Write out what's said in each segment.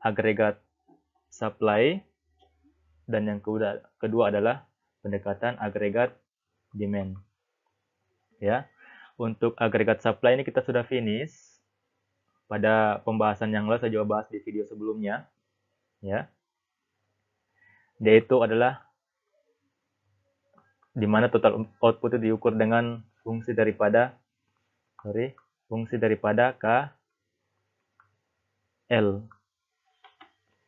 agregat supply dan yang kedua, kedua adalah pendekatan agregat demand. Ya. Untuk agregat supply ini kita sudah finish pada pembahasan yang lalu saya juga bahas di video sebelumnya. Ya. Yaitu adalah di mana total output itu diukur dengan fungsi daripada sorry, fungsi daripada K L.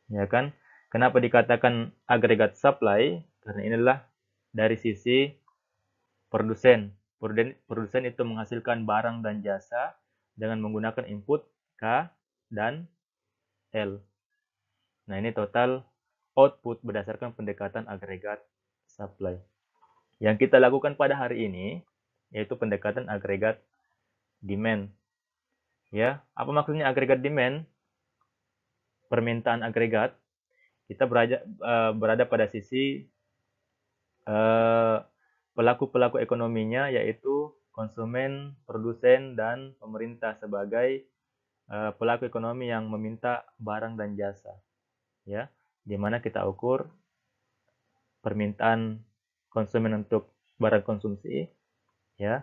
Ya kan? Kenapa dikatakan agregat supply? Karena inilah dari sisi produsen. Produsen itu menghasilkan barang dan jasa dengan menggunakan input K dan L. Nah, ini total output berdasarkan pendekatan agregat supply. Yang kita lakukan pada hari ini yaitu pendekatan agregat demand. Ya, apa maksudnya agregat demand? permintaan agregat, kita berada, eh, berada pada sisi eh, pelaku-pelaku ekonominya yaitu konsumen, produsen, dan pemerintah sebagai eh, pelaku ekonomi yang meminta barang dan jasa. Ya, di mana kita ukur permintaan konsumen untuk barang konsumsi, ya,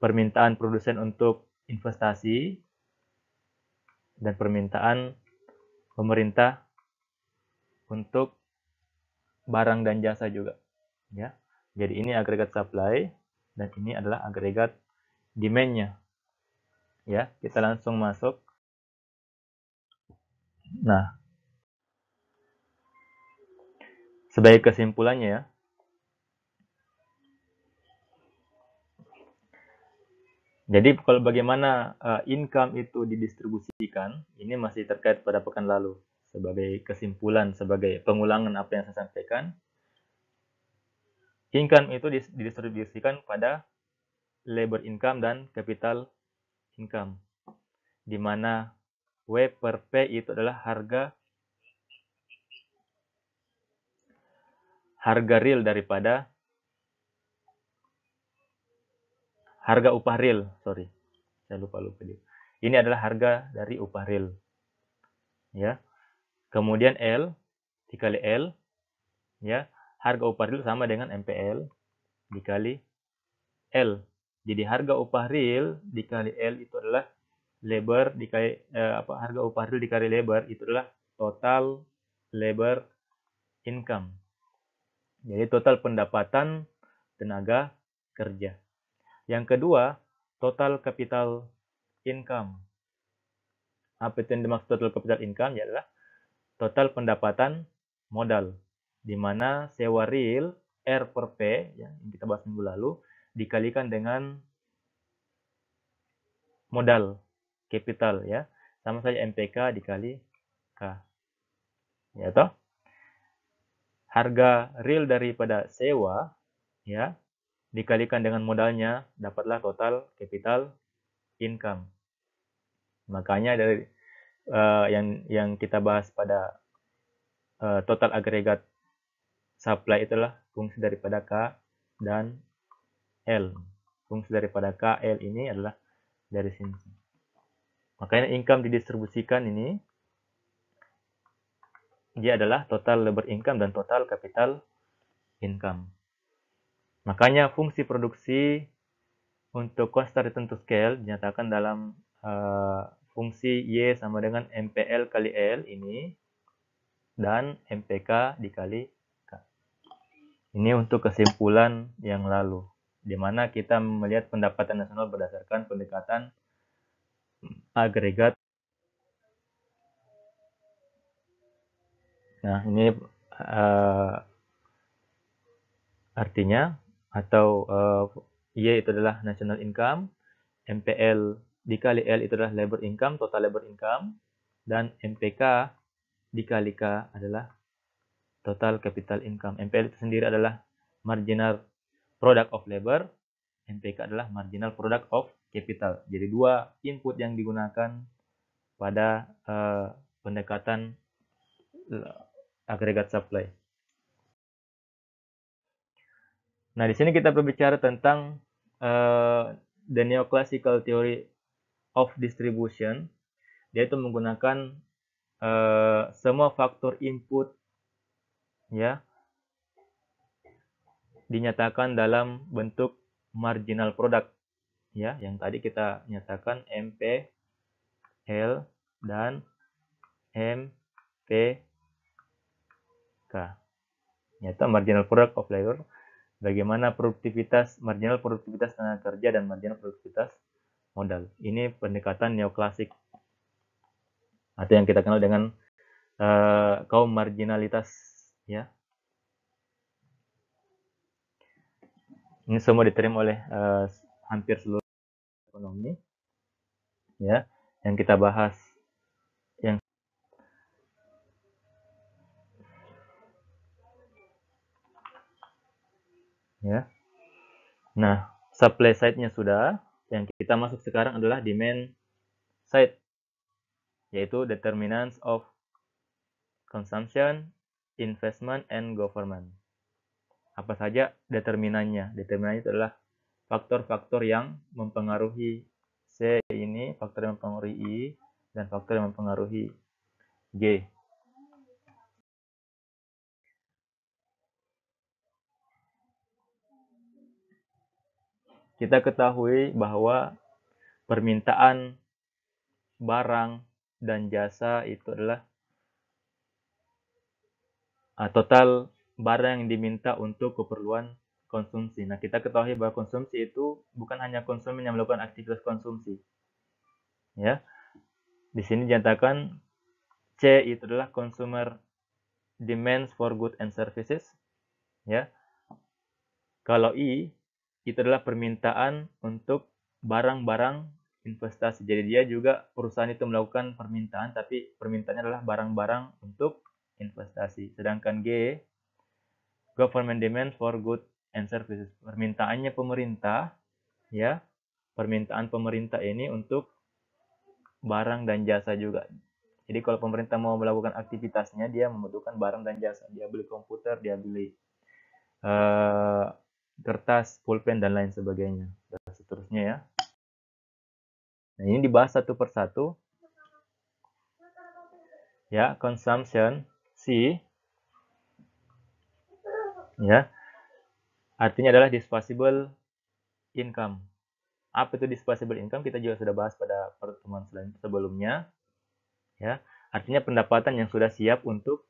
permintaan produsen untuk investasi, dan permintaan pemerintah untuk barang dan jasa juga ya jadi ini agregat supply dan ini adalah agregat demand-nya ya kita langsung masuk nah sebagai kesimpulannya ya Jadi kalau bagaimana uh, income itu didistribusikan, ini masih terkait pada pekan lalu sebagai kesimpulan, sebagai pengulangan apa yang saya sampaikan. Income itu didistribusikan pada labor income dan capital income, di mana W per P itu adalah harga harga real daripada harga upah real, sorry. Saya lupa lupa dia. Ini adalah harga dari upah real. Ya. Kemudian L dikali L ya, harga upah real sama dengan MPL dikali L. Jadi harga upah real dikali L itu adalah labor dikali eh, apa harga upah real dikali labor itu adalah total labor income. Jadi total pendapatan tenaga kerja. Yang kedua, total capital income. Apa itu yang dimaksud total capital income? Ialah ya total pendapatan modal, di mana sewa real R per P ya yang kita bahas minggu lalu dikalikan dengan modal capital ya sama saja MPK dikali K ya toh harga real daripada sewa ya dikalikan dengan modalnya, dapatlah total capital income. Makanya dari uh, yang yang kita bahas pada uh, total agregat supply itulah fungsi daripada K dan L. Fungsi daripada K, L ini adalah dari sini. Makanya income didistribusikan ini dia adalah total labor income dan total capital income. Makanya fungsi produksi untuk konstan return scale dinyatakan dalam uh, fungsi Y sama dengan MPL kali L ini dan MPK dikali K. Ini untuk kesimpulan yang lalu, di mana kita melihat pendapatan nasional berdasarkan pendekatan agregat. Nah, ini uh, artinya atau uh, eh, Y iya, itu adalah national income, MPL dikali L itu adalah labor income, total labor income, dan MPK dikali K adalah total capital income. MPL itu sendiri adalah marginal product of labor, MPK adalah marginal product of capital. Jadi dua input yang digunakan pada uh, pendekatan eh, agregat supply. Nah, di sini kita berbicara tentang uh, the neoclassical theory of distribution. yaitu menggunakan uh, semua faktor input ya dinyatakan dalam bentuk marginal product ya yang tadi kita nyatakan MP L dan MPK. Nyata marginal product of labor bagaimana produktivitas marginal produktivitas tenaga kerja dan marginal produktivitas modal. Ini pendekatan neoklasik atau yang kita kenal dengan uh, kaum marginalitas ya. Ini semua diterima oleh uh, hampir seluruh ekonomi ya yang kita bahas ya. Nah, supply side-nya sudah. Yang kita masuk sekarang adalah demand side yaitu determinants of consumption, investment and government. Apa saja determinannya? Determinan adalah faktor-faktor yang mempengaruhi C ini, faktor yang mempengaruhi I dan faktor yang mempengaruhi G. kita ketahui bahwa permintaan barang dan jasa itu adalah uh, total barang yang diminta untuk keperluan konsumsi. Nah, kita ketahui bahwa konsumsi itu bukan hanya konsumen yang melakukan aktivitas konsumsi. Ya. Di sini dinyatakan C itu adalah consumer demands for goods and services. Ya. Kalau I itu adalah permintaan untuk barang-barang investasi. Jadi dia juga perusahaan itu melakukan permintaan tapi permintaannya adalah barang-barang untuk investasi. Sedangkan G government demand for goods and services. Permintaannya pemerintah ya. Permintaan pemerintah ini untuk barang dan jasa juga. Jadi kalau pemerintah mau melakukan aktivitasnya dia membutuhkan barang dan jasa. Dia beli komputer, dia beli uh, kertas, pulpen, dan lain sebagainya. Dan seterusnya ya. Nah, ini dibahas satu persatu. Ya, consumption, C. Ya, artinya adalah disposable income. Apa itu disposable income? Kita juga sudah bahas pada pertemuan sebelumnya. Ya, artinya pendapatan yang sudah siap untuk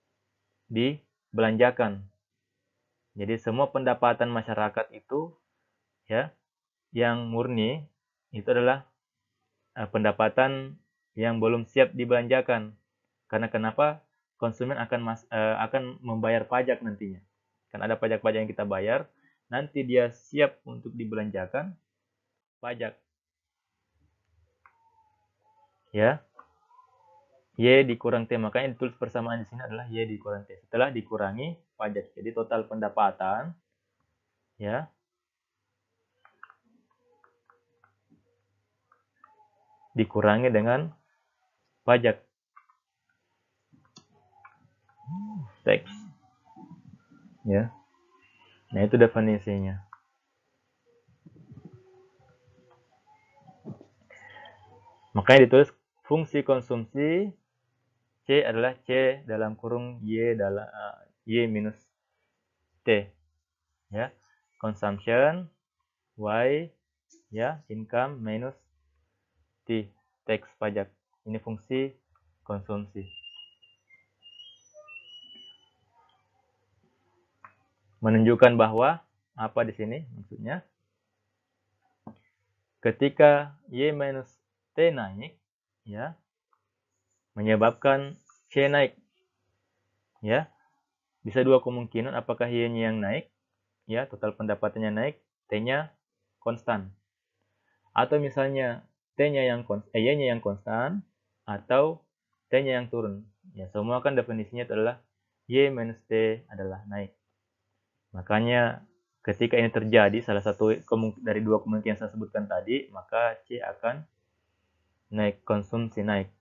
dibelanjakan jadi semua pendapatan masyarakat itu ya yang murni itu adalah uh, pendapatan yang belum siap dibelanjakan. Karena kenapa? Konsumen akan mas, uh, akan membayar pajak nantinya. Kan ada pajak-pajak yang kita bayar, nanti dia siap untuk dibelanjakan pajak. Ya. Y dikurang T. Makanya ditulis persamaan di sini adalah Y dikurang T. Setelah dikurangi pajak. Jadi total pendapatan ya dikurangi dengan pajak. Tax. Ya. Nah, itu definisinya. Makanya ditulis fungsi konsumsi C adalah C dalam kurung Y dalam uh, Y minus T. Ya. Consumption Y ya income minus T tax pajak. Ini fungsi konsumsi. Menunjukkan bahwa apa di sini maksudnya ketika y minus t naik ya menyebabkan C naik. Ya. Bisa dua kemungkinan apakah Y-nya yang naik, ya, total pendapatannya naik, T-nya konstan. Atau misalnya T-nya yang konstan, eh, Y-nya yang konstan atau T-nya yang turun. Ya, semua kan definisinya adalah Y minus T adalah naik. Makanya ketika ini terjadi salah satu dari dua kemungkinan yang saya sebutkan tadi, maka C akan naik konsumsi naik.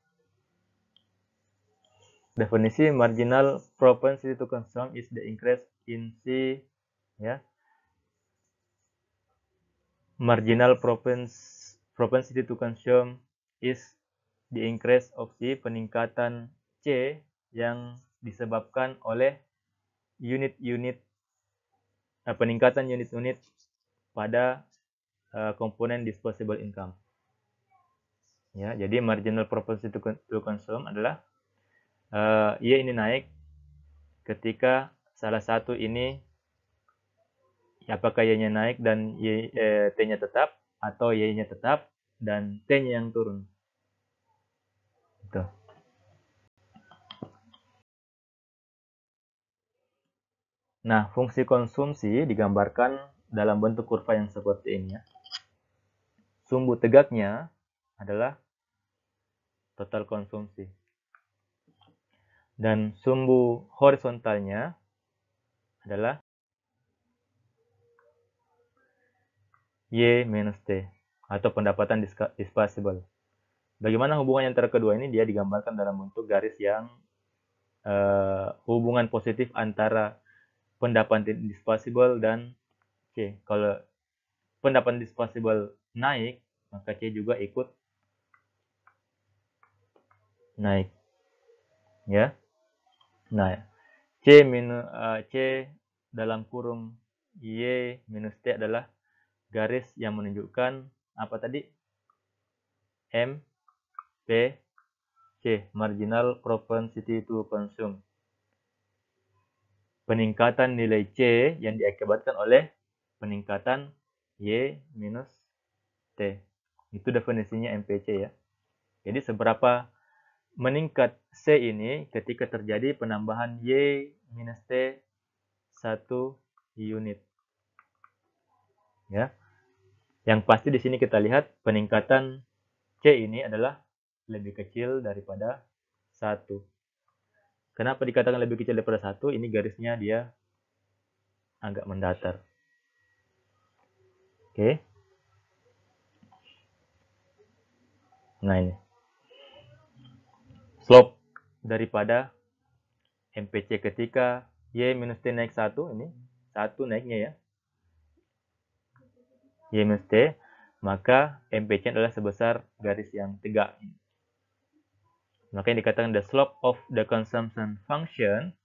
Definisi marginal propensity to consume is the increase in C ya. Marginal propensity to consume is the increase of C peningkatan C yang disebabkan oleh unit-unit eh, peningkatan unit-unit pada eh, komponen disposable income. Ya, jadi marginal propensity to consume adalah uh, eh, ia ini naik ketika salah satu ini ya, apakah y-nya naik dan y, eh, t-nya tetap atau y-nya tetap dan t-nya yang turun. Gitu. Nah, fungsi konsumsi digambarkan dalam bentuk kurva yang seperti ini ya. Sumbu tegaknya adalah total konsumsi dan sumbu horizontalnya adalah Y minus T atau pendapatan disposable. Bagaimana hubungan yang terkedua ini? Dia digambarkan dalam bentuk garis yang uh, hubungan positif antara pendapatan disposable dan C. Kalau pendapatan disposable naik, maka C juga ikut naik. Ya. Nah, C minus uh, eh, C dalam kurung Y minus T adalah garis yang menunjukkan apa tadi? M P C marginal propensity to consume. Peningkatan nilai C yang diakibatkan oleh peningkatan Y minus T. Itu definisinya MPC ya. Jadi seberapa meningkat C ini ketika terjadi penambahan Y minus T 1 unit. Ya. Yang pasti di sini kita lihat peningkatan C ini adalah lebih kecil daripada 1. Kenapa dikatakan lebih kecil daripada 1? Ini garisnya dia agak mendatar. Oke. Okay. Nah ini slope daripada MPC ketika Y minus T naik 1 ini 1 naiknya ya Y minus T maka MPC adalah sebesar garis yang tegak makanya dikatakan the slope of the consumption function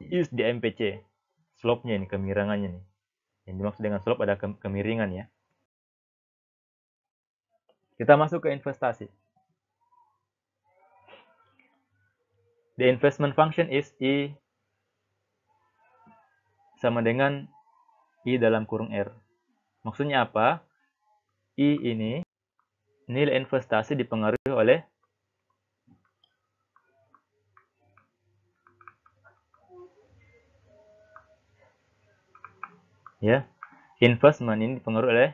is the MPC slope-nya ini kemiringannya nih yang dimaksud dengan slope ada kemiringan ya kita masuk ke investasi the investment function is I sama dengan I dalam kurung R. Maksudnya apa? I ini nilai investasi dipengaruhi oleh ya investment ini dipengaruhi oleh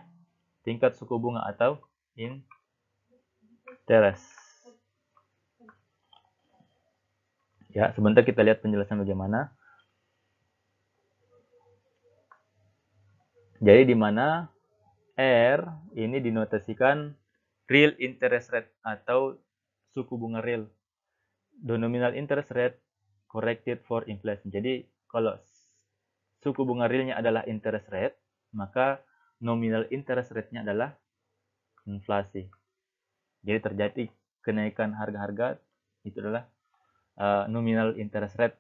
tingkat suku bunga atau interest Ya, sebentar kita lihat penjelasan bagaimana. Jadi di mana R ini dinotasikan real interest rate atau suku bunga real. Denominal interest rate corrected for inflation. Jadi kalau suku bunga realnya adalah interest rate, maka nominal interest rate-nya adalah inflasi. Jadi terjadi kenaikan harga-harga itu adalah Eh, nominal interest rate.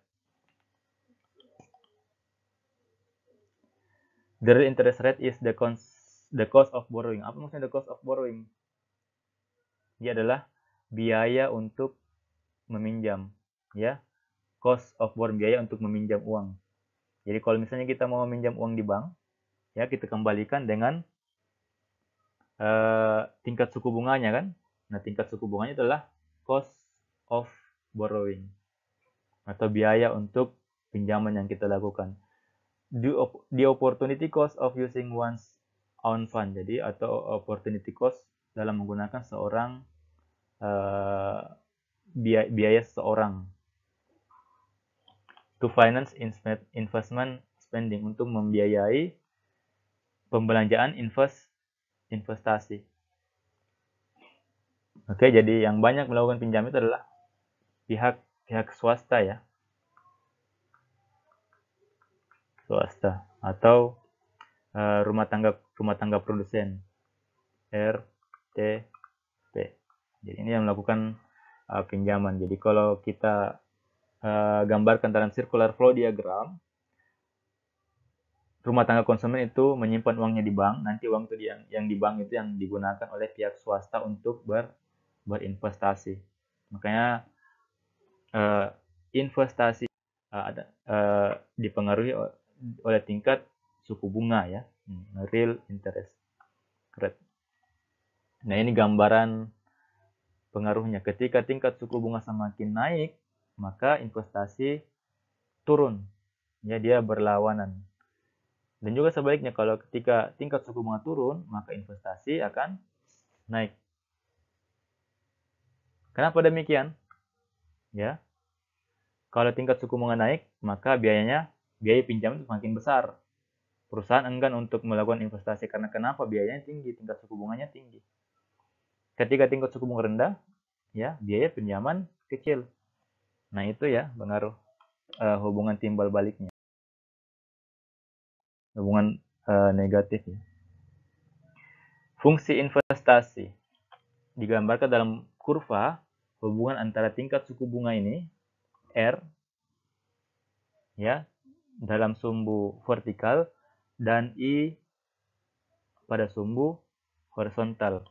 The real interest rate is the cost, the cost of borrowing. Apa maksudnya the cost of borrowing? Dia adalah biaya untuk meminjam, ya. Cost of borrowing biaya untuk meminjam uang. Jadi kalau misalnya kita mau meminjam uang di bank, ya kita kembalikan dengan uh, tingkat suku bunganya kan. Nah, tingkat suku bunganya adalah cost of borrowing atau biaya untuk pinjaman yang kita lakukan. The opportunity cost of using one's own fund, jadi atau opportunity cost dalam menggunakan seorang uh, eh, biaya, biaya seorang to finance investment spending untuk membiayai pembelanjaan invest investasi. Oke, jadi yang banyak melakukan pinjam itu adalah pihak pihak swasta ya swasta atau uh, rumah tangga rumah tangga produsen RTP jadi ini yang melakukan uh, pinjaman jadi kalau kita uh, gambarkan dalam circular flow diagram rumah tangga konsumen itu menyimpan uangnya di bank, nanti uang itu yang yang di bank itu yang digunakan oleh pihak swasta untuk ber berinvestasi. Makanya uh, investasi uh, uh, dipengaruhi oleh tingkat suku bunga ya hmm, real interest rate. Nah ini gambaran pengaruhnya. Ketika tingkat suku bunga semakin naik, maka investasi turun. Ya dia berlawanan. Dan juga sebaliknya kalau ketika tingkat suku bunga turun, maka investasi akan naik. Kenapa demikian? ya. Kalau tingkat suku bunga naik, maka biayanya biaya pinjaman semakin besar. Perusahaan enggan untuk melakukan investasi karena kenapa? Biayanya tinggi, tingkat suku bunganya tinggi. Ketika tingkat suku bunga rendah, ya biaya pinjaman kecil. Nah, itu ya pengaruh uh, hubungan timbal baliknya. Hubungan uh, negatif ya. Fungsi investasi digambarkan dalam kurva hubungan antara tingkat suku bunga ini R ya dalam sumbu vertikal dan I pada sumbu horizontal.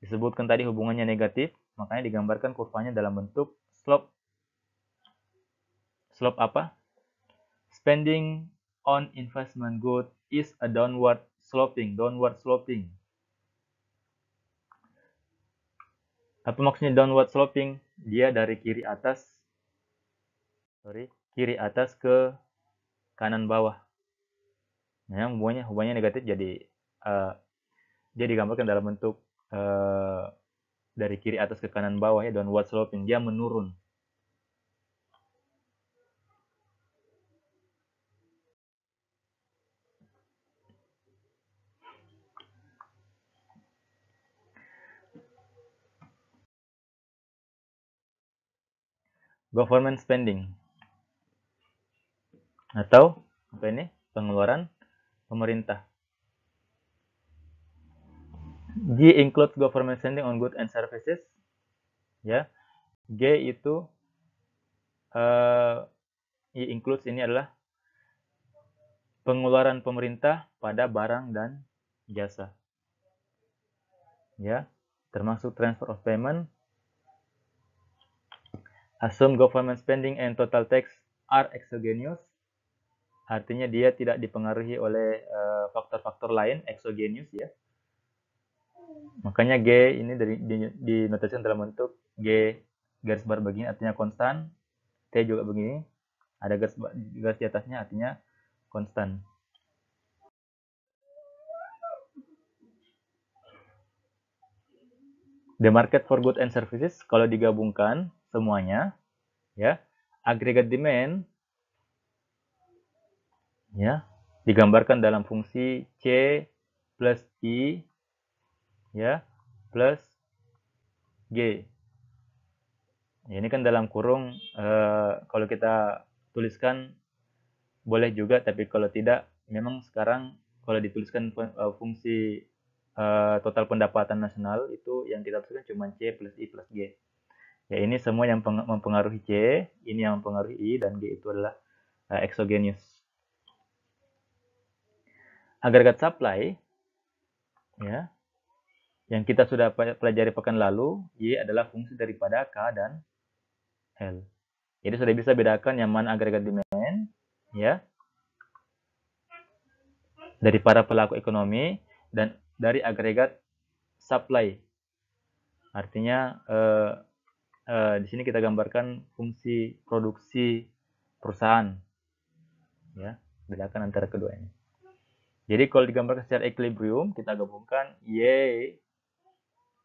Disebutkan tadi hubungannya negatif, makanya digambarkan kurvanya dalam bentuk slope slope apa? Spending on investment good is a downward sloping, downward sloping. apa maksudnya downward sloping dia dari kiri atas sorry kiri atas ke kanan bawah nah yang hubungannya hubungannya negatif jadi uh, dia digambarkan dalam bentuk uh, dari kiri atas ke kanan bawah ya downward sloping dia menurun government spending atau apa ini pengeluaran pemerintah. G include government spending on goods and services. Ya, G itu uh, I includes ini adalah pengeluaran pemerintah pada barang dan jasa. Ya, termasuk transfer of payment Assume government spending and total tax are exogenous. Artinya dia tidak dipengaruhi oleh eh, faktor-faktor uh, lain, exogenous ya. Makanya G ini dari dinotasikan dalam bentuk G garis bar begini artinya konstan, T juga begini, ada garis garis di atasnya artinya konstan. The market for goods and services kalau digabungkan semuanya ya agregat demand ya digambarkan dalam fungsi C plus I ya plus G ini kan dalam kurung eh, kalau kita tuliskan boleh juga tapi kalau tidak memang sekarang kalau dituliskan eh, fungsi eh, total pendapatan nasional itu yang kita tuliskan cuma C plus I plus G Ya, ini semua yang mempengaruhi C, ini yang mempengaruhi I, dan G itu adalah uh, exogenous. Agregat supply, ya, yang kita sudah pelajari pekan lalu, Y adalah fungsi daripada K dan L. Jadi sudah bisa bedakan yang mana agregat demand, ya, dari para pelaku ekonomi dan dari agregat supply. Artinya uh, Eh, di sini kita gambarkan fungsi produksi perusahaan. Ya, bedakan antara keduanya. Jadi kalau digambarkan secara equilibrium, kita gabungkan Y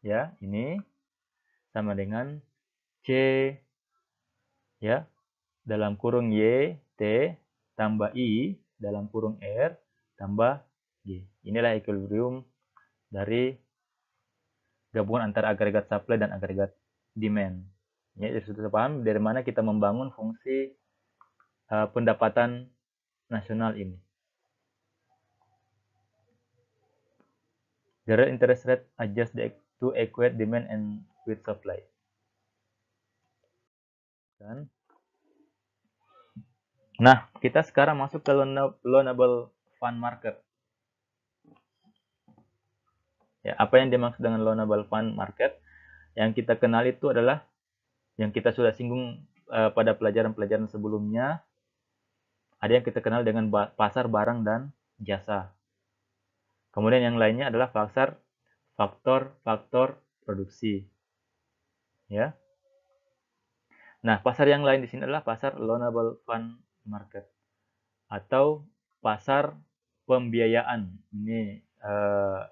ya, ini sama dengan C ya, dalam kurung Y T tambah I dalam kurung R tambah G. Inilah equilibrium dari gabungan antara agregat supply dan agregat demand. Ya, dari situ paham dari mana kita membangun fungsi uh, pendapatan nasional ini. Jadi interest rate adjust the, to equate demand and with supply. Dan, Nah, kita sekarang masuk ke loanable fund market. Ya, apa yang dimaksud dengan loanable fund market? yang kita kenal itu adalah yang kita sudah singgung uh, pada pelajaran-pelajaran sebelumnya. Ada yang kita kenal dengan ba pasar barang dan jasa. Kemudian yang lainnya adalah pasar faktor-faktor produksi. Ya. Nah, pasar yang lain di sini adalah pasar loanable fund market atau pasar pembiayaan. Ini uh,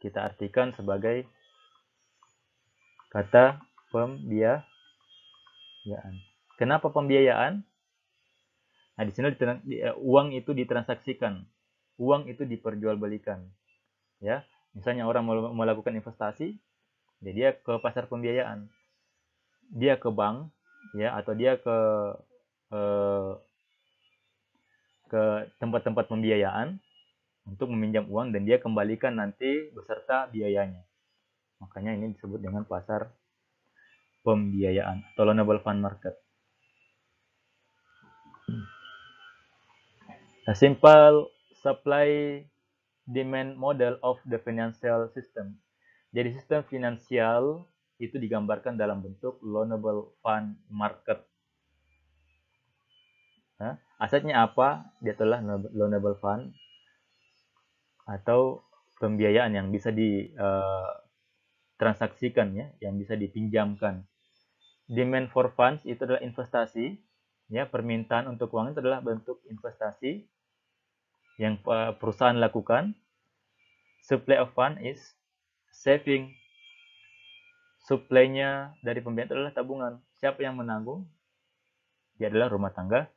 kita artikan sebagai kata pembiayaan. Kenapa pembiayaan? Nah, di sini eh, uang itu ditransaksikan, uang itu diperjualbelikan. Ya, misalnya orang mau melakukan investasi, jadi ya dia ke pasar pembiayaan, dia ke bank, ya atau dia ke eh, ke tempat-tempat pembiayaan untuk meminjam uang dan dia kembalikan nanti beserta biayanya. Makanya ini disebut dengan pasar pembiayaan atau loanable fund market. A simple supply demand model of the financial system. Jadi sistem finansial itu digambarkan dalam bentuk loanable fund market. Nah, asetnya apa? Dia telah loanable fund atau pembiayaan yang bisa di uh, transaksikan ya, yang bisa dipinjamkan. Demand for funds itu adalah investasi, ya permintaan untuk uang itu adalah bentuk investasi yang eh, perusahaan lakukan. Supply of fund is saving. Supply-nya dari pembiayaan adalah tabungan. Siapa yang menanggung? Dia adalah rumah tangga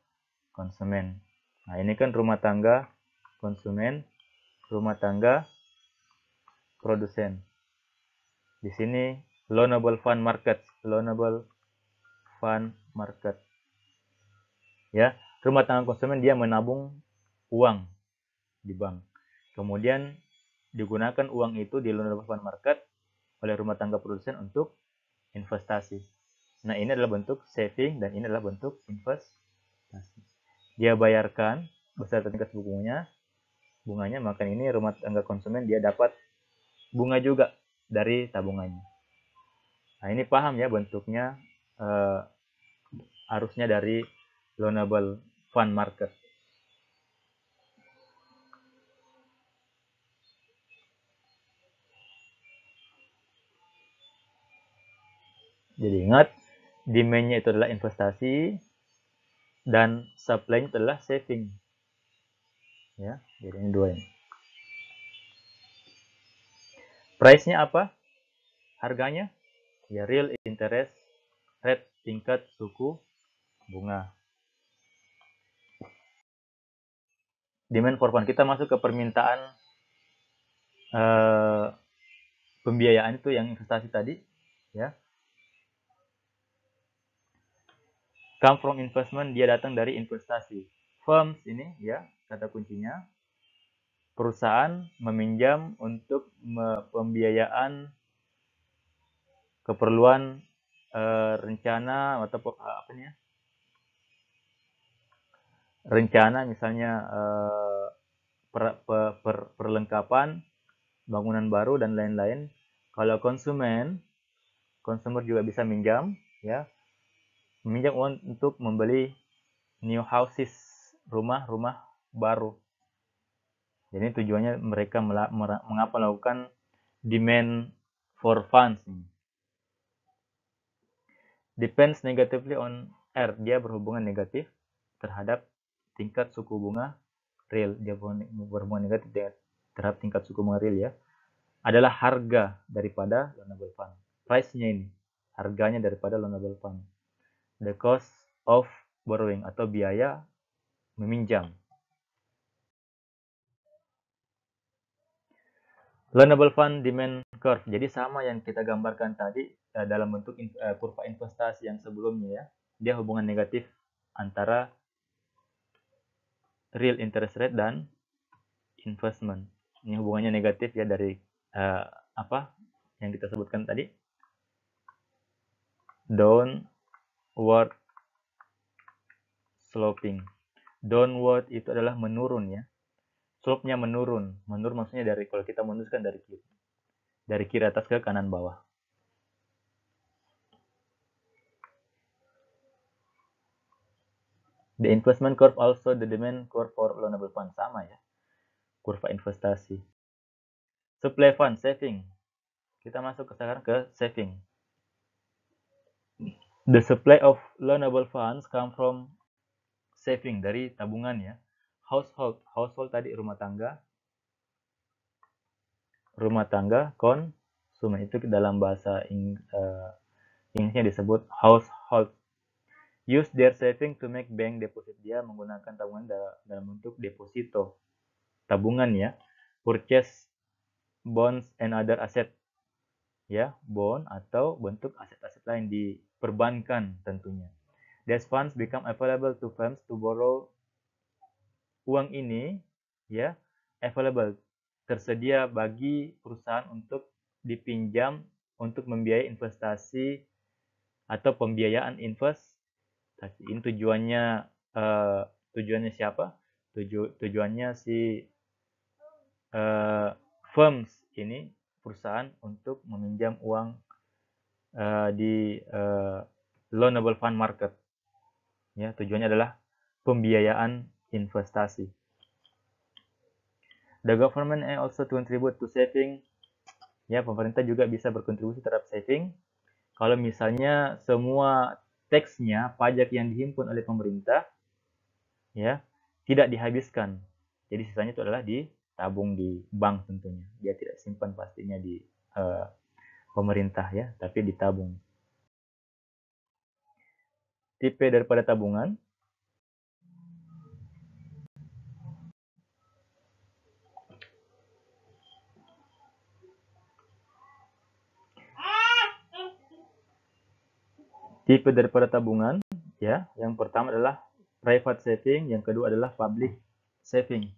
konsumen. Nah, ini kan rumah tangga konsumen, rumah tangga produsen di sini loanable fund market loanable fund market ya rumah tangga konsumen dia menabung uang di bank kemudian digunakan uang itu di loanable fund market oleh rumah tangga produsen untuk investasi nah ini adalah bentuk saving dan ini adalah bentuk investasi dia bayarkan beserta tingkat bunganya bunganya maka ini rumah tangga konsumen dia dapat bunga juga dari tabungannya. Nah, ini paham ya bentuknya uh, arusnya dari loanable fund market. Jadi ingat, demand-nya itu adalah investasi dan supply-nya adalah saving. Ya, jadi ini dua ini. Price-nya apa? Harganya? Ya real interest rate tingkat suku bunga. Demand for fund kita masuk ke permintaan uh, pembiayaan itu yang investasi tadi, ya. Come from investment dia datang dari investasi. Firms ini ya kata kuncinya perusahaan meminjam untuk pembiayaan keperluan eh, rencana atau eh, apa ya rencana misalnya eh, per, per, per, perlengkapan bangunan baru dan lain-lain kalau konsumen konsumer juga bisa minjam ya meminjam uang untuk membeli new houses rumah-rumah baru jadi tujuannya mereka mengapa melakukan demand for funds. Depends negatively on R. Dia berhubungan negatif terhadap tingkat suku bunga real. Dia berhubungan negatif terhadap tingkat suku bunga real ya. Adalah harga daripada loanable fund. Price-nya ini. Harganya daripada loanable fund. The cost of borrowing atau biaya meminjam. Learnable Fund Demand Curve. Jadi sama yang kita gambarkan tadi uh, dalam bentuk in, uh, eh, kurva investasi yang sebelumnya ya. Dia hubungan negatif antara real interest rate dan investment. Ini hubungannya negatif ya dari uh, apa yang kita sebutkan tadi. Downward sloping. Downward itu adalah menurun ya slope-nya menurun. Menurun maksudnya dari kalau kita kan dari kiri. Dari kiri atas ke kanan bawah. The investment curve also the demand curve for loanable funds sama ya. Kurva investasi. Supply fund saving. Kita masuk ke sekarang ke saving. The supply of loanable funds come from saving dari tabungan ya household household tadi rumah tangga rumah tangga kon, konsumen itu dalam bahasa Ing, uh, Inggrisnya disebut household use their saving to make bank deposit dia menggunakan tabungan dalam, dalam bentuk deposito tabungan ya purchase bonds and other asset ya bond atau bentuk aset-aset lain diperbankan tentunya these funds become available to firms to borrow uang ini ya available tersedia bagi perusahaan untuk dipinjam untuk membiayai investasi atau pembiayaan investasi ini tujuannya uh, tujuannya siapa Tuju, tujuannya si uh, firms ini perusahaan untuk meminjam uang uh, di uh, loanable fund market ya tujuannya adalah pembiayaan investasi. The government also contribute to saving. Ya, pemerintah juga bisa berkontribusi terhadap saving. Kalau misalnya semua teksnya pajak yang dihimpun oleh pemerintah ya, tidak dihabiskan. Jadi sisanya itu adalah ditabung di bank tentunya. Dia tidak simpan pastinya di uh, pemerintah ya, tapi ditabung. Tipe daripada tabungan tipe daripada tabungan ya yang pertama adalah private saving yang kedua adalah public saving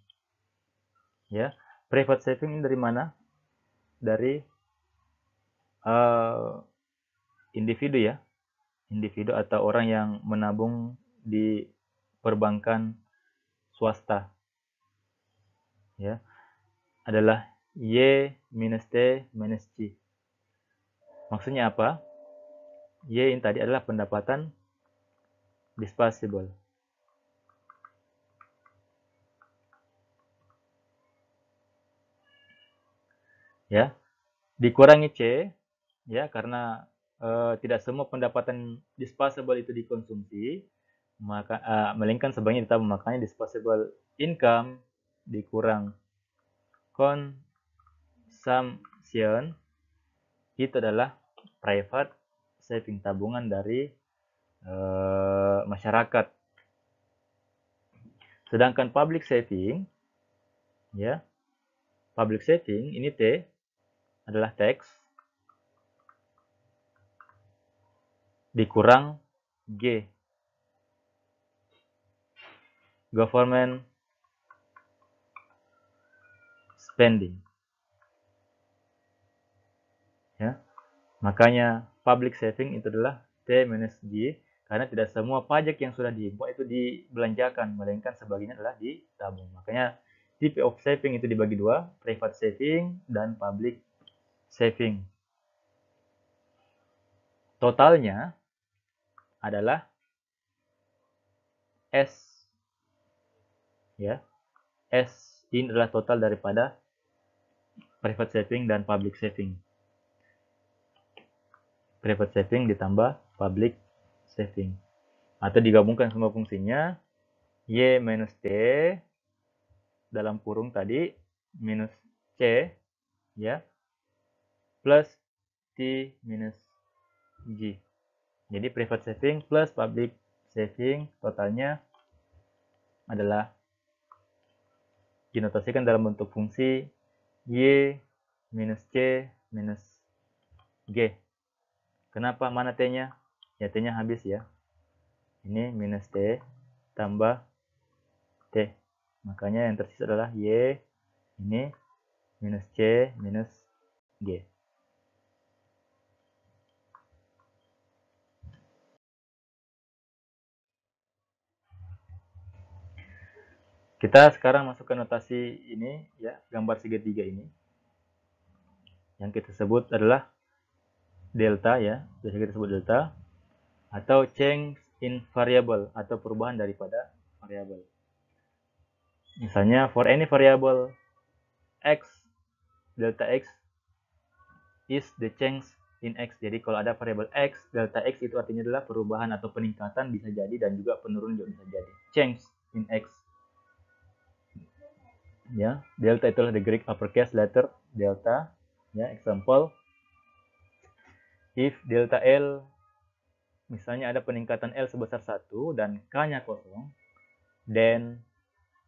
ya private saving ini dari mana dari uh, individu ya individu atau orang yang menabung di perbankan swasta ya adalah Y minus T minus C maksudnya apa Y yang tadi adalah pendapatan disposable. Ya, dikurangi C, ya karena e, tidak semua pendapatan disposable itu dikonsumsi, maka e, melainkan sebagian kita memakainya disposable income dikurang consumption itu adalah private saving tabungan dari e, masyarakat. Sedangkan public saving, ya, public saving ini T adalah tax dikurang G. Government spending. Ya. Makanya public saving itu adalah T minus G karena tidak semua pajak yang sudah diimpor itu dibelanjakan melainkan sebagiannya adalah ditabung makanya tipe of saving itu dibagi dua private saving dan public saving totalnya adalah S ya S ini adalah total daripada private saving dan public saving private saving ditambah public saving. Atau digabungkan semua fungsinya, Y minus T dalam kurung tadi minus C ya plus T minus G. Jadi private saving plus public saving totalnya adalah dinotasikan dalam bentuk fungsi Y minus C minus G. Kenapa? Mana T-nya? Ya, T-nya habis ya. Ini minus T tambah T. Makanya yang tersisa adalah Y. Ini minus C minus G. Kita sekarang masuk ke notasi ini, ya, gambar segitiga ini. Yang kita sebut adalah delta ya, biasa kita sebut delta, atau change in variable atau perubahan daripada variable. Misalnya for any variable x delta x is the change in x. Jadi kalau ada variable x, delta x itu artinya adalah perubahan atau peningkatan bisa jadi dan juga penurunan juga bisa jadi. Change in x. Ya, delta itulah the Greek uppercase letter delta. Ya, example if delta L misalnya ada peningkatan L sebesar 1 dan K-nya kosong, dan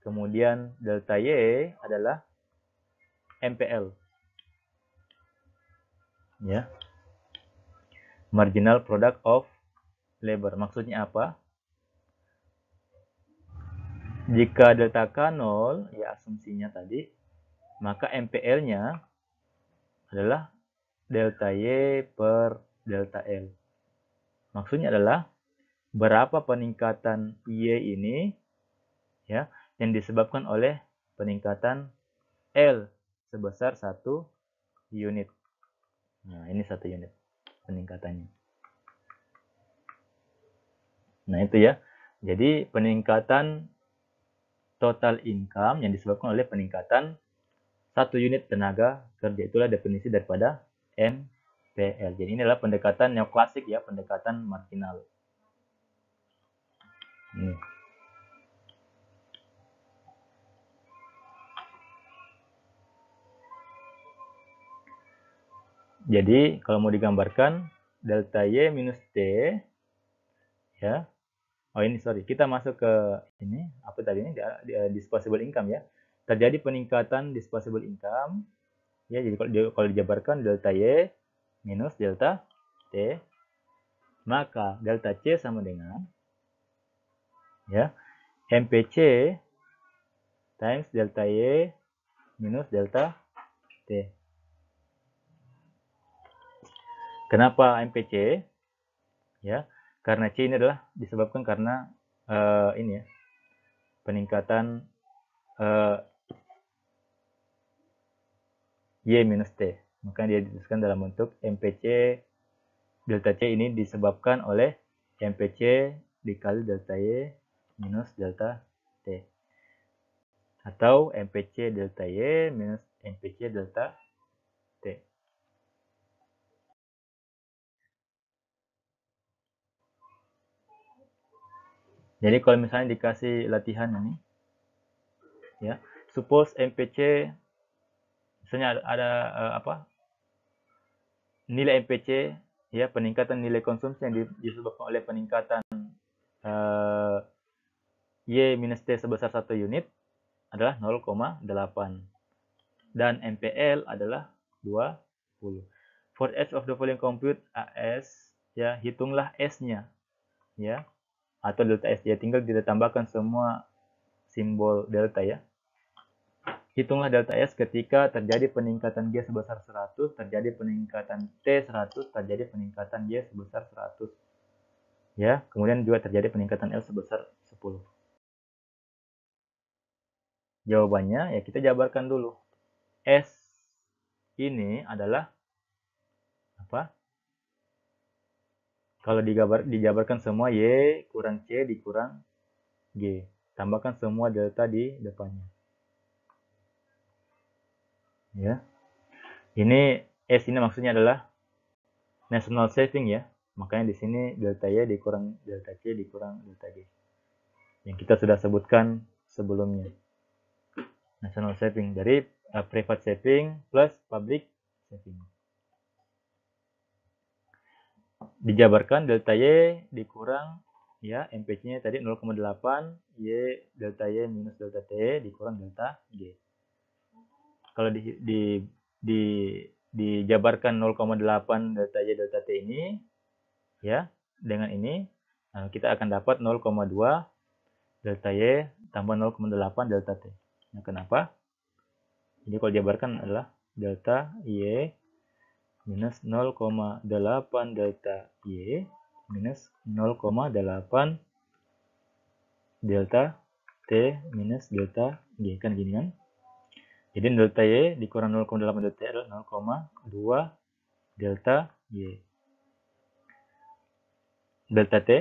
kemudian delta Y adalah MPL. Ya. Marginal product of labor. Maksudnya apa? Jika delta K 0, ya asumsinya tadi, maka MPL-nya adalah delta Y per delta L. Maksudnya adalah berapa peningkatan Y ini ya yang disebabkan oleh peningkatan L sebesar satu unit. Nah, ini satu unit peningkatannya. Nah, itu ya. Jadi, peningkatan total income yang disebabkan oleh peningkatan satu unit tenaga kerja. Itulah definisi daripada NPL. Jadi ini adalah pendekatan neoklasik ya, pendekatan marginal. Ini. Jadi kalau mau digambarkan delta y minus t ya. Oh ini sorry, kita masuk ke ini apa tadi ini eh, disposable income ya. Terjadi peningkatan disposable income ya jadi kalau, kalau dijabarkan delta y minus delta t maka delta c sama dengan ya mpc times delta y minus delta t kenapa mpc ya karena c ini adalah disebabkan karena uh, ini ya peningkatan eh, Y minus T. Maka dia dituliskan dalam bentuk MPC delta C ini disebabkan oleh MPC dikali delta Y minus delta T. Atau MPC delta Y minus MPC delta T. Jadi kalau misalnya dikasih latihan ini, ya, suppose MPC misalnya ada, ada uh, apa nilai MPC ya peningkatan nilai konsumsi yang disebabkan oleh peningkatan uh, Y minus T sebesar satu unit adalah 0,8 dan MPL adalah 20. For S of the following compute AS ya hitunglah S-nya ya atau delta S ya tinggal kita tambahkan semua simbol delta ya Hitunglah delta S ketika terjadi peningkatan G sebesar 100, terjadi peningkatan T 100, terjadi peningkatan Y sebesar 100. Ya, kemudian juga terjadi peningkatan L sebesar 10. Jawabannya ya kita jabarkan dulu. S ini adalah apa? Kalau digabar, dijabarkan semua Y kurang C dikurang G. Tambahkan semua delta di depannya ya ini eh, S ini maksudnya adalah national saving ya makanya di sini delta Y dikurang delta C dikurang delta G yang kita sudah sebutkan sebelumnya national saving dari uh, private saving plus public saving dijabarkan delta Y dikurang ya MPC-nya tadi 0,8 Y delta Y minus delta T dikurang delta G kalau di, di, di dijabarkan 0,8 delta Y delta T ini ya dengan ini nah kita akan dapat 0,2 delta Y tambah 0,8 delta T. Nah, kenapa? Jadi kalau dijabarkan adalah delta Y minus 0,8 delta Y minus 0,8 delta T minus delta G. Kan gini kan? Jadi delta Y dikurang 0,8 delta Y adalah 0,2 delta Y. Delta T,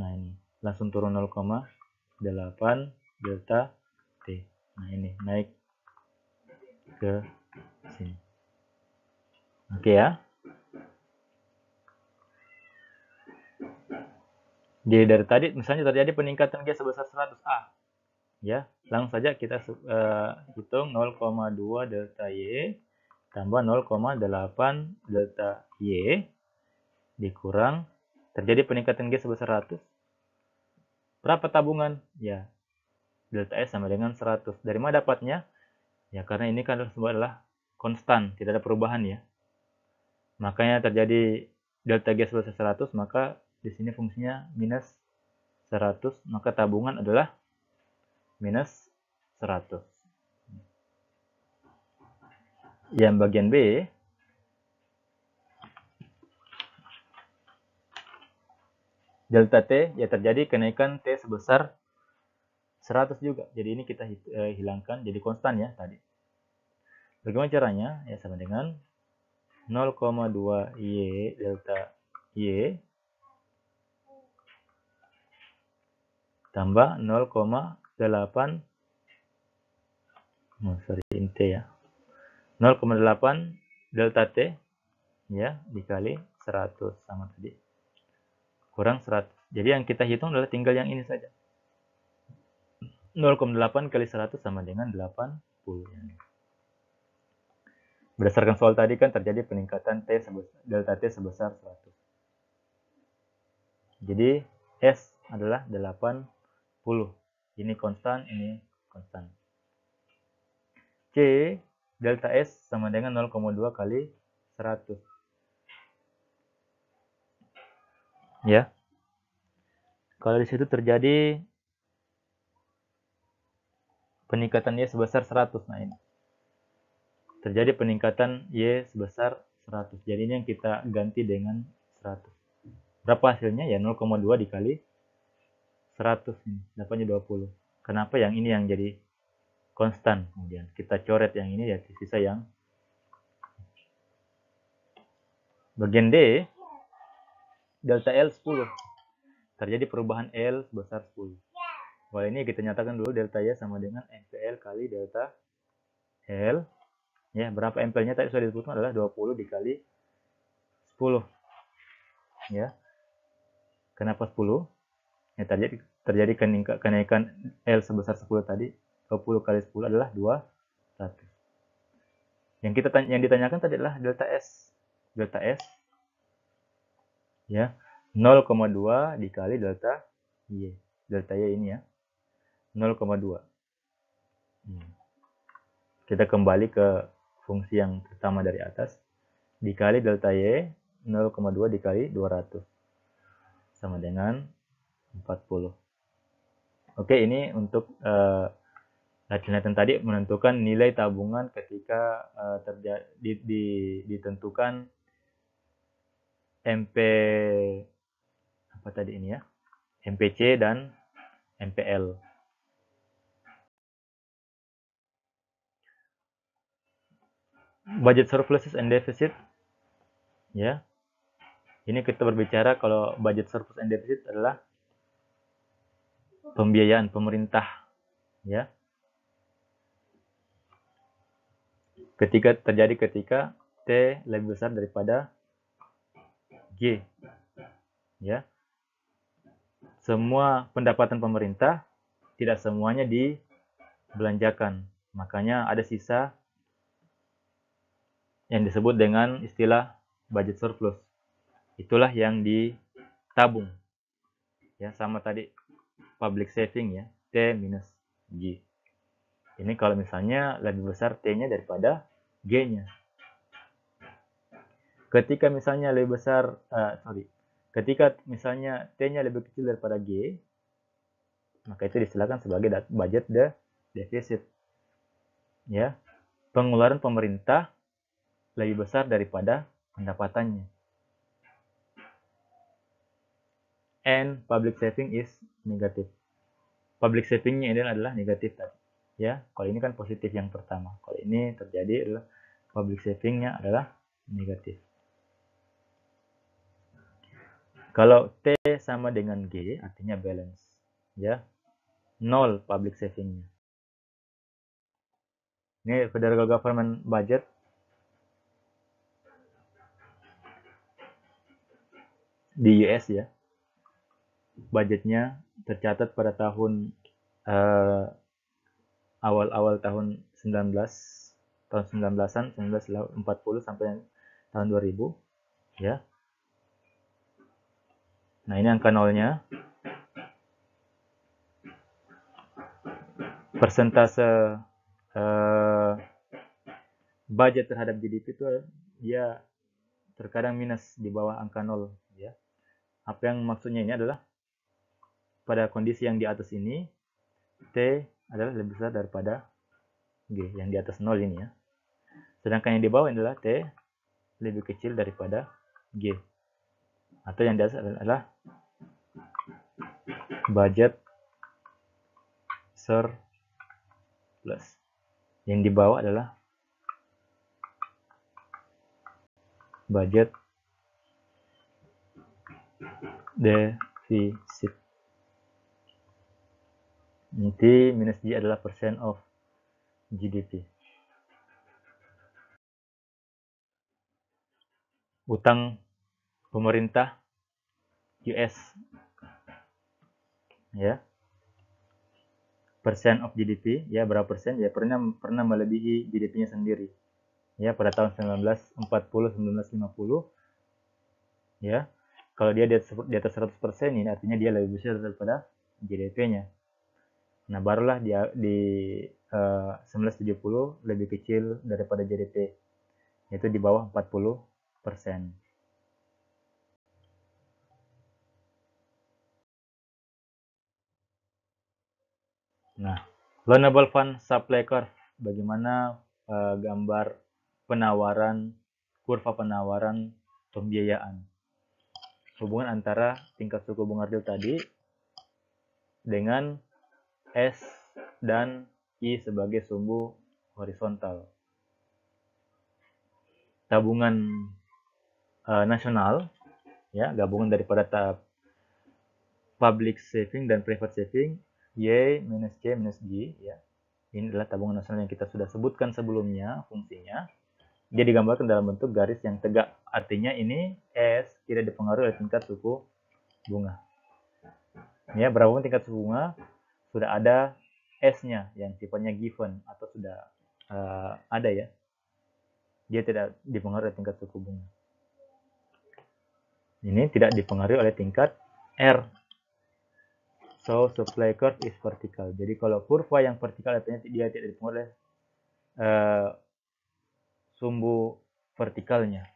nah ini, langsung turun 0,8 delta T. Nah ini, naik ke sini. Oke okay, ya. Jadi dari tadi, misalnya terjadi peningkatan G sebesar 100A. Ya, Langsung saja kita uh, hitung 0,2 delta Y tambah 0,8 delta Y dikurang terjadi peningkatan G sebesar 100. Berapa tabungan? Ya, delta S sama dengan 100. Dari mana dapatnya? Ya, karena ini kan semua adalah konstan, tidak ada perubahan ya. Makanya terjadi delta G sebesar 100, maka di sini fungsinya minus 100, maka tabungan adalah minus 100. Yang bagian B delta T ya terjadi kenaikan T sebesar 100 juga. Jadi ini kita eh, hilangkan jadi konstan ya tadi. Bagaimana caranya? Ya sama dengan 0,2 Y delta Y tambah 0,8 oh, sorry T ya 0,8 delta T ya dikali 100 sama tadi kurang 100 jadi yang kita hitung adalah tinggal yang ini saja 0,8 kali 100 sama dengan 80 Berdasarkan soal tadi kan terjadi peningkatan T sebesar, delta T sebesar 100. Jadi S adalah 80. Ini konstan, ini konstan. C delta S sama dengan 0,2 kali 100. Ya. Kalau di situ terjadi peningkatan Y sebesar 100. Nah ini. Terjadi peningkatan Y sebesar 100. Jadi ini yang kita ganti dengan 100. Berapa hasilnya? Ya 0,2 dikali 100 nih, dapatnya 20. Kenapa yang ini yang jadi konstan? Kemudian kita coret yang ini ya sisa yang bagian D delta L 10. Terjadi perubahan L sebesar 10. Wah ini kita nyatakan dulu delta Y sama dengan MPL kali delta L. Ya, berapa MPL-nya tadi sudah disebutkan adalah 20 dikali 10. Ya. Kenapa 10? ya terjadi terjadi kenaikan L sebesar 10 tadi 20 kali 10 adalah 200 yang kita yang ditanyakan tadi adalah delta S delta S ya 0,2 dikali delta Y delta Y ini ya 0,2 hmm. kita kembali ke fungsi yang pertama dari atas dikali delta Y 0,2 dikali 200 sama dengan 40. Oke, ini untuk uh, eh, latihan tadi menentukan nilai tabungan ketika uh, eh, terjadi di, ditentukan MP apa tadi ini ya MPC dan MPL. Budget surpluses and deficit ya. Ini kita berbicara kalau budget surplus and deficit adalah pembiayaan pemerintah ya ketika terjadi ketika T lebih besar daripada G ya semua pendapatan pemerintah tidak semuanya dibelanjakan makanya ada sisa yang disebut dengan istilah budget surplus itulah yang ditabung ya sama tadi public saving ya, T minus G. Ini kalau misalnya lebih besar T-nya daripada G-nya. Ketika misalnya lebih besar, uh, sorry, ketika misalnya T-nya lebih kecil daripada G, maka itu disilakan sebagai budget the deficit. Ya, pengeluaran pemerintah lebih besar daripada pendapatannya. and public saving is negatif. Public savingnya ini adalah negatif tadi. Ya, kalau ini kan positif yang pertama. Kalau ini terjadi adalah public savingnya adalah negatif. Kalau T sama dengan G, artinya balance. Ya, nol public savingnya. Ini federal government budget di US ya budgetnya tercatat pada tahun awal eh, awal-awal tahun 19 tahun 19-an 1940 sampai tahun 2000 ya. Nah, ini angka nolnya. Persentase uh, budget terhadap GDP itu dia ya, terkadang minus di bawah angka nol ya. Apa yang maksudnya ini adalah pada kondisi yang di atas ini T adalah lebih besar daripada G yang di atas 0 ini ya. Sedangkan yang di bawah adalah T lebih kecil daripada G. Atau yang di atas adalah budget surplus. Yang di bawah adalah budget deficit D minus G adalah persen of GDP. Utang pemerintah US ya persen of GDP ya berapa persen ya pernah pernah melebihi GDP-nya sendiri ya pada tahun 1940 1950 ya kalau dia di atas, di atas 100 persen ini artinya dia lebih besar daripada GDP-nya Nah, barulah dia di eh, uh, 1970 lebih kecil daripada GDP, yaitu di bawah 40 persen. Nah, loanable fund supply curve, bagaimana uh, gambar penawaran, kurva penawaran pembiayaan. Hubungan antara tingkat suku bunga real tadi dengan S dan I sebagai sumbu horizontal. Tabungan uh, nasional ya, gabungan daripada tab public saving dan private saving Y minus C minus G ya. Ini adalah tabungan nasional yang kita sudah sebutkan sebelumnya fungsinya. Dia digambarkan dalam bentuk garis yang tegak. Artinya ini S tidak dipengaruhi oleh tingkat suku bunga. Ya, berapapun tingkat suku bunga, sudah ada S-nya yang sifatnya given atau sudah uh, ada ya. Dia tidak dipengaruhi oleh tingkat suku bunga. Ini tidak dipengaruhi oleh tingkat R. So, supply curve is vertical. Jadi kalau kurva yang vertikal artinya dia tidak dipengaruhi uh, sumbu vertikalnya.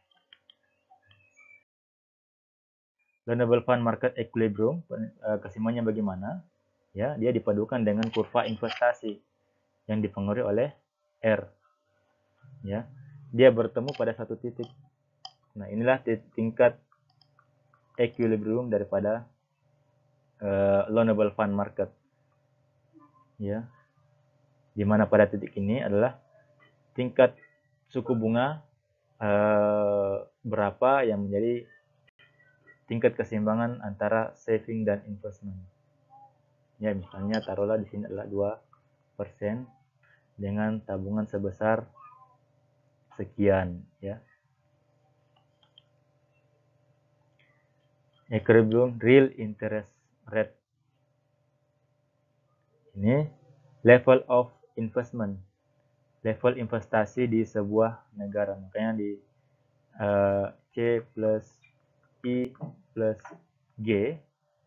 Learnable Fund Market Equilibrium, eh, kesimpulannya bagaimana? ya dia dipadukan dengan kurva investasi yang dipengaruhi oleh R ya dia bertemu pada satu titik nah inilah tingkat equilibrium daripada uh, eh, loanable fund market ya mana pada titik ini adalah tingkat suku bunga uh, berapa yang menjadi tingkat keseimbangan antara saving dan investment ya misalnya taruhlah di sini adalah 2% dengan tabungan sebesar sekian ya equilibrium real interest rate ini level of investment level investasi di sebuah negara makanya di uh, C plus I plus G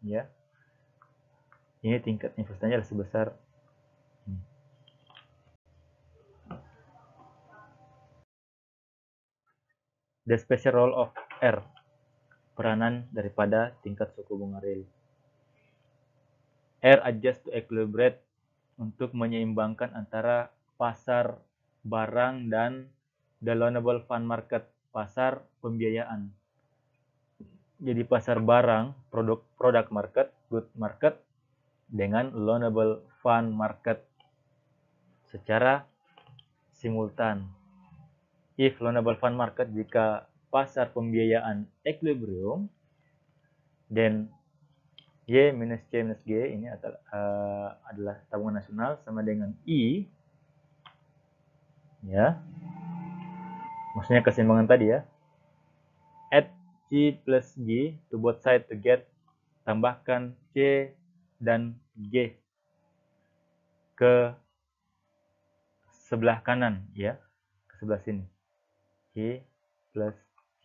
ya ini tingkat investasinya adalah sebesar hmm. The special role of R, peranan daripada tingkat suku bunga real. R adjust to equilibrate untuk menyeimbangkan antara pasar barang dan the loanable fund market, pasar pembiayaan. Jadi pasar barang, produk produk market, good market dengan loanable fund market secara simultan. If loanable fund market jika pasar pembiayaan equilibrium, then Y minus C minus G ini eh, adalah, uh, tabungan nasional sama dengan I ya maksudnya keseimbangan tadi ya at G plus G to both side to get tambahkan C dan G ke sebelah kanan ya ke sebelah sini G plus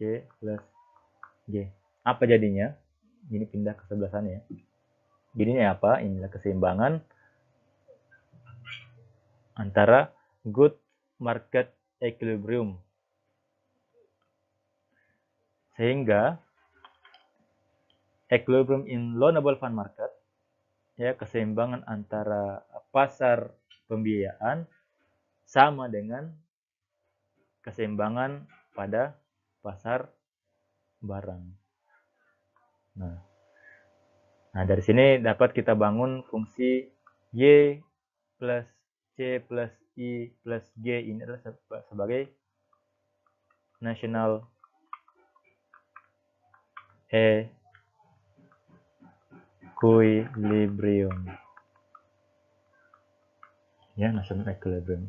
C plus G apa jadinya ini pindah ke sebelah sana ya jadinya apa inilah keseimbangan antara good market equilibrium sehingga equilibrium in loanable fund market ya keseimbangan antara pasar pembiayaan sama dengan keseimbangan pada pasar barang. Nah, nah dari sini dapat kita bangun fungsi y plus c plus i plus g ini adalah sebagai national e Ya, equilibrium ya nasional equilibrium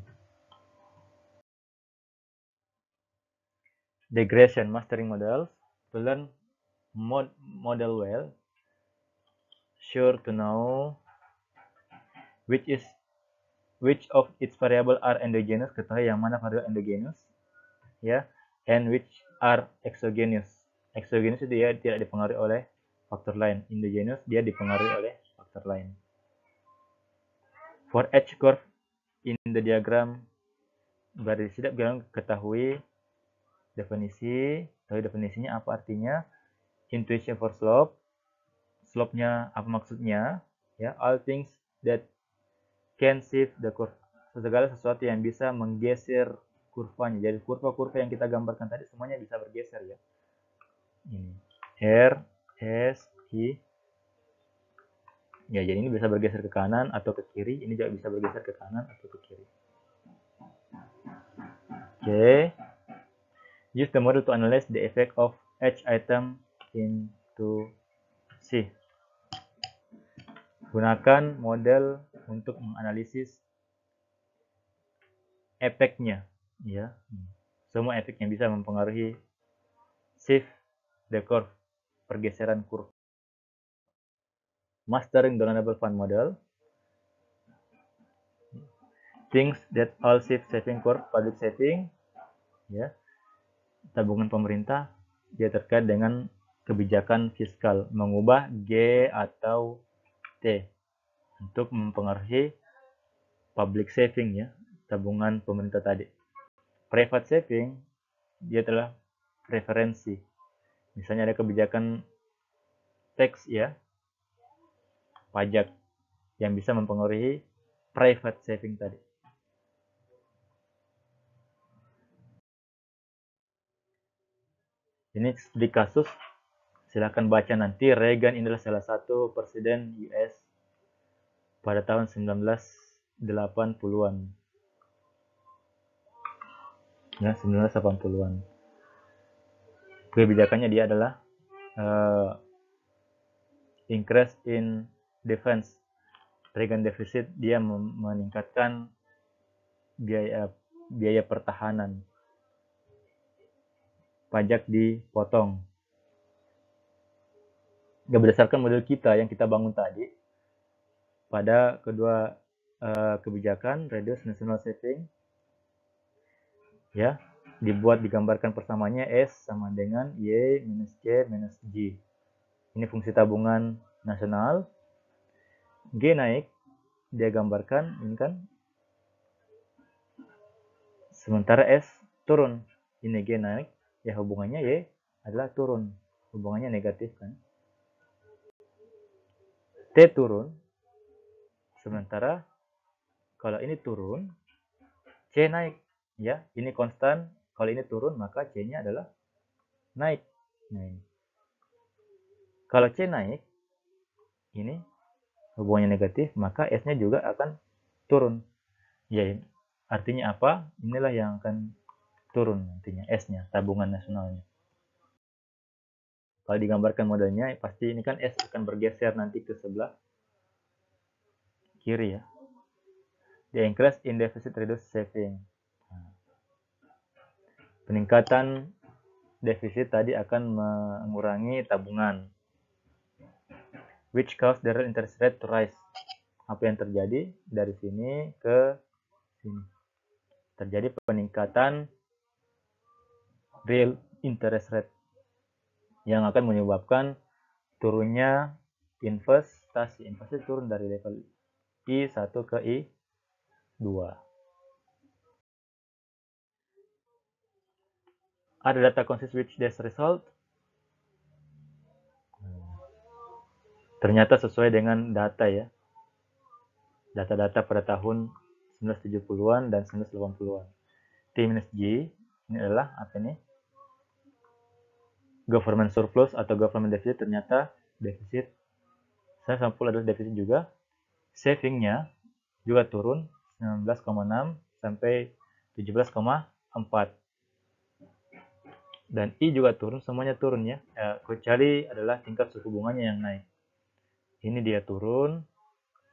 degression mastering models to learn mod model well sure to know which is which of its variable are endogenous ketahui yang mana variable endogenous ya and which are exogenous exogenous itu ya tidak dipengaruhi oleh faktor lain. Endogenous dia dipengaruhi oleh faktor lain. For H curve in the diagram baris tidak bilang ketahui definisi, tahu definisinya apa artinya, intuition for slope, slope-nya apa maksudnya, ya all things that can shift the curve segala sesuatu yang bisa menggeser kurvanya jadi kurva-kurva yang kita gambarkan tadi semuanya bisa bergeser ya ini R S, G. ya jadi ini bisa bergeser ke kanan atau ke kiri ini juga bisa bergeser ke kanan atau ke kiri oke okay. use the model to analyze the effect of each item into C gunakan model untuk menganalisis efeknya ya semua efek yang bisa mempengaruhi shift the curve pergeseran kurva. Mastering Donable Fund Model. Things that all shift saving curve, public saving, ya tabungan pemerintah, dia terkait dengan kebijakan fiskal mengubah G atau T untuk mempengaruhi public saving ya tabungan pemerintah tadi. Private saving dia telah preferensi Misalnya ada kebijakan teks ya, pajak yang bisa mempengaruhi private saving tadi. Ini di kasus, silahkan baca nanti, Reagan adalah salah satu presiden US pada tahun 1980-an. Nah, 1980-an kebijakannya dia adalah uh, increase in defense Reagan deficit dia meningkatkan biaya biaya pertahanan pajak dipotong ya berdasarkan model kita yang kita bangun tadi pada kedua uh, kebijakan reduce national saving ya dibuat digambarkan persamaannya S sama dengan Y minus C minus G. Ini fungsi tabungan nasional. G naik, dia gambarkan, ini kan. Sementara S turun. Ini G naik, ya hubungannya Y adalah turun. Hubungannya negatif kan. T turun. Sementara kalau ini turun, C naik ya ini konstan kalau ini turun maka C-nya adalah naik. Nah ini. Kalau C naik, ini hubungannya negatif, maka S-nya juga akan turun. Ya, artinya apa? Inilah yang akan turun nantinya S-nya, tabungan nasionalnya. Kalau digambarkan modelnya, pasti ini kan S akan bergeser nanti ke sebelah kiri ya. The increase in deficit reduce saving peningkatan defisit tadi akan mengurangi tabungan which cause the interest rate to rise apa yang terjadi dari sini ke sini terjadi peningkatan real interest rate yang akan menyebabkan turunnya investasi investasi turun dari level I1 ke I2 Ada data consists with this result. Ternyata sesuai dengan data ya. Data-data pada tahun 1970-an dan 1980-an. t minus G ini adalah apa ini? Government surplus atau government deficit ternyata defisit. Saya sampul adalah defisit juga. Savingnya juga turun 19,6 sampai 17,4 dan I juga turun, semuanya turun ya. ya kecuali adalah tingkat suku bunganya yang naik. Ini dia turun,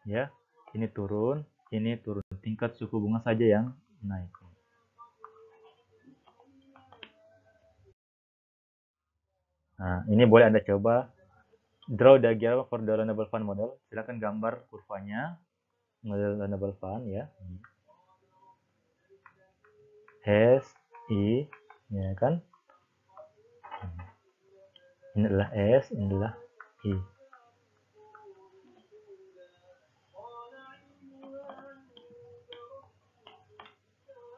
ya. Ini turun, ini turun. Tingkat suku bunga saja yang naik. Nah, ini boleh Anda coba draw diagram for the Renewable fund model. Silakan gambar kurvanya model Renewable fund ya. S I ya kan? ini adalah S ini adalah I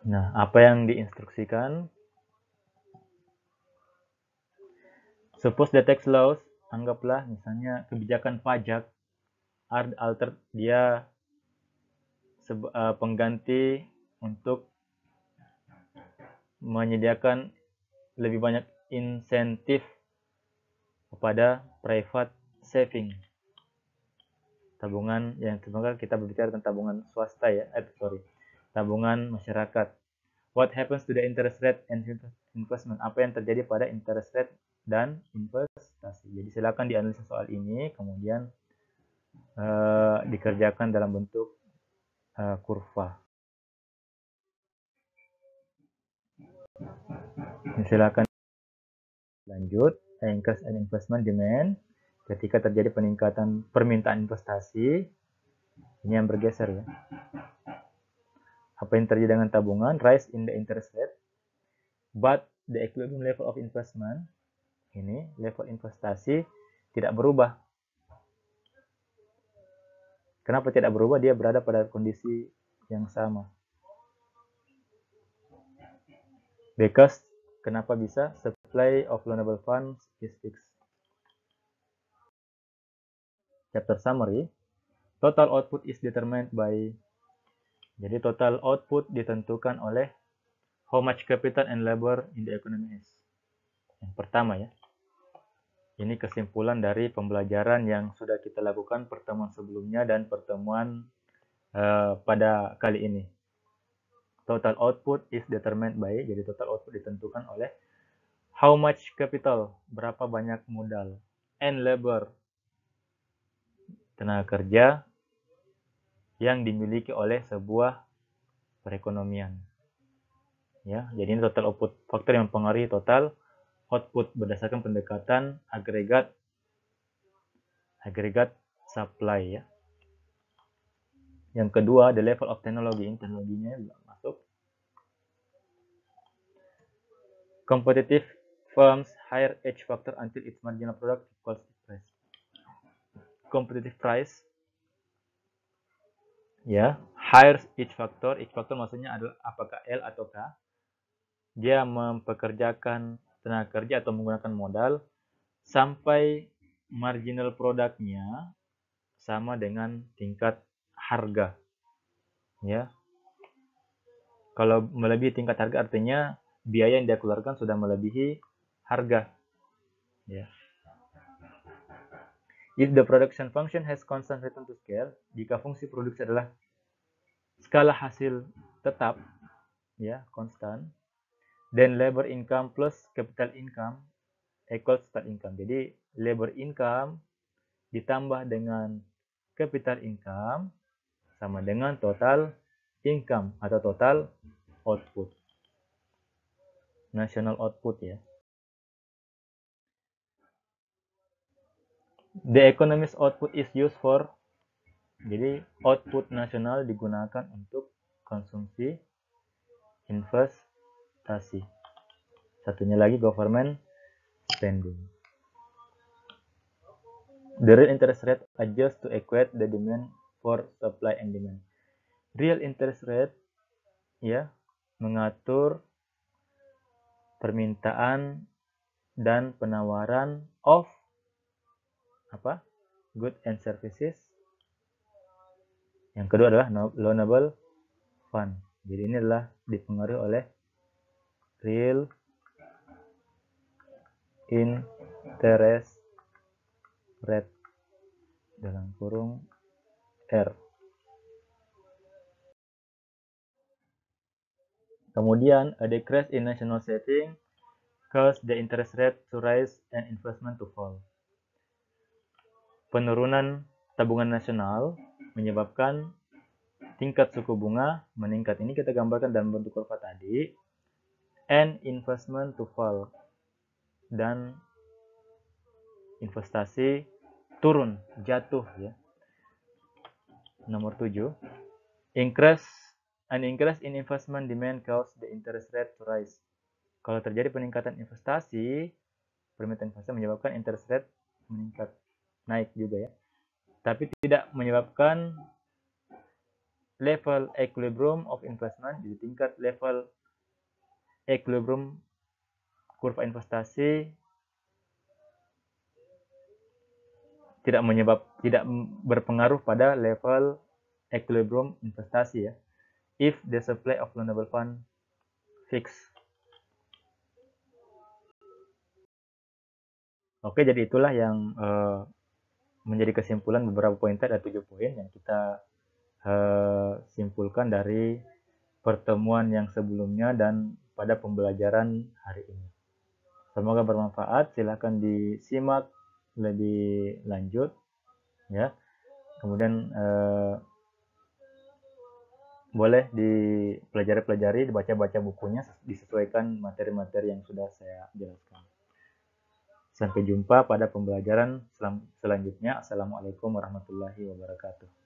nah apa yang diinstruksikan suppose the tax laws anggaplah misalnya kebijakan pajak are alter dia eh, pengganti untuk menyediakan lebih banyak insentif kepada private saving tabungan yang semoga kita berbicara tentang tabungan swasta ya eh, sorry tabungan masyarakat what happens to the interest rate and investment apa yang terjadi pada interest rate dan investasi jadi silakan dianalisa soal ini kemudian uh, dikerjakan dalam bentuk uh, kurva silakan lanjut Increase an investment demand ketika terjadi peningkatan permintaan investasi ini yang bergeser ya apa yang terjadi dengan tabungan rise in the interest rate but the equilibrium level of investment ini level investasi tidak berubah kenapa tidak berubah dia berada pada kondisi yang sama because kenapa bisa supply of loanable funds statistics. Chapter summary. Total output is determined by jadi total output ditentukan oleh how much capital and labor in the economy is. Yang pertama ya. Ini kesimpulan dari pembelajaran yang sudah kita lakukan pertemuan sebelumnya dan pertemuan uh, pada kali ini. Total output is determined by, jadi total output ditentukan oleh How much capital? Berapa banyak modal? And labor. Tenaga kerja yang dimiliki oleh sebuah perekonomian. Ya, jadi ini total output faktor yang mempengaruhi total output berdasarkan pendekatan agregat agregat supply ya. Yang kedua, the level of technology. Teknologinya nya masuk. Competitive firms higher edge factor until its marginal product equals the price. Competitive price. Ya, higher edge factor. Edge factor maksudnya adalah apakah L atau K. Dia mempekerjakan tenaga kerja atau menggunakan modal sampai marginal produknya sama dengan tingkat harga. Ya. Kalau melebihi tingkat harga artinya biaya yang dia keluarkan sudah melebihi harga. Ya. If the production function has constant return to scale, jika fungsi produksi adalah skala hasil tetap, ya, constant, then labor income plus capital income equals total income. Jadi, labor income ditambah dengan capital income sama dengan total income atau total output. National output ya. The economist output is used for jadi output nasional digunakan untuk konsumsi investasi. Satunya lagi government spending. The real interest rate adjust to equate the demand for supply and demand. Real interest rate ya mengatur permintaan dan penawaran of apa good and services yang kedua adalah loanable fund jadi ini adalah dipengaruhi oleh real interest rate dalam kurung R Kemudian, a decrease in national saving cause the interest rate to rise and investment to fall penurunan tabungan nasional menyebabkan tingkat suku bunga meningkat. Ini kita gambarkan dalam bentuk kurva tadi. And investment to fall. Dan investasi turun, jatuh ya. Nomor 7. Increase and increase in investment demand cause the interest rate to rise. Kalau terjadi peningkatan investasi, permintaan investasi menyebabkan interest rate meningkat naik juga ya. Tapi tidak menyebabkan level equilibrium of investment, jadi tingkat level equilibrium kurva investasi tidak menyebab tidak berpengaruh pada level equilibrium investasi ya. If the supply of loanable fund fix. Oke, jadi itulah yang uh, menjadi kesimpulan beberapa poin tadi ada tujuh poin yang kita uh, simpulkan dari pertemuan yang sebelumnya dan pada pembelajaran hari ini. Semoga bermanfaat. Silahkan disimak lebih lanjut, ya. Kemudian eh, boleh dipelajari-pelajari, dibaca-baca bukunya, disesuaikan materi-materi yang sudah saya jelaskan. Sampai jumpa pada pembelajaran selanjutnya. Assalamualaikum warahmatullahi wabarakatuh.